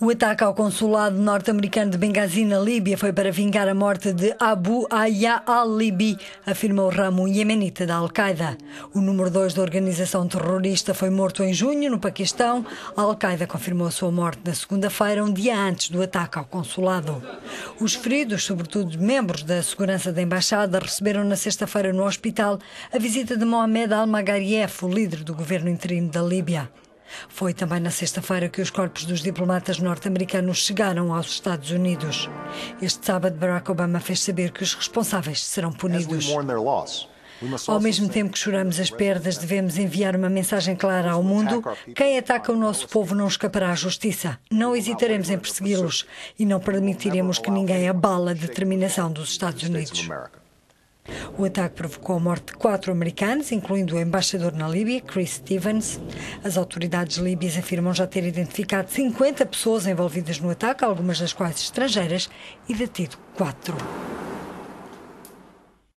O ataque ao consulado norte-americano de Benghazi, na Líbia, foi para vingar a morte de Abu Ayya al-Libi, afirmou o ramo iemenita da Al-Qaeda. O número 2 da organização terrorista foi morto em junho, no Paquistão. A Al-Qaeda confirmou a sua morte na segunda-feira, um dia antes do ataque ao consulado. Os feridos, sobretudo membros da segurança da embaixada, receberam na sexta-feira no hospital a visita de Mohamed al-Magarief, o líder do governo interino da Líbia. Foi também na sexta-feira que os corpos dos diplomatas norte-americanos chegaram aos Estados Unidos. Este sábado, Barack Obama fez saber que os responsáveis serão punidos. Ao mesmo tempo que choramos as perdas, devemos enviar uma mensagem clara ao mundo: quem ataca o nosso povo não escapará à justiça. Não hesitaremos em persegui-los e não permitiremos que ninguém abale a determinação dos Estados Unidos. O ataque provocou a morte de quatro americanos, incluindo o embaixador na Líbia, Chris Stevens. As autoridades líbias afirmam já ter identificado 50 pessoas envolvidas no ataque, algumas das quais estrangeiras, e detido quatro.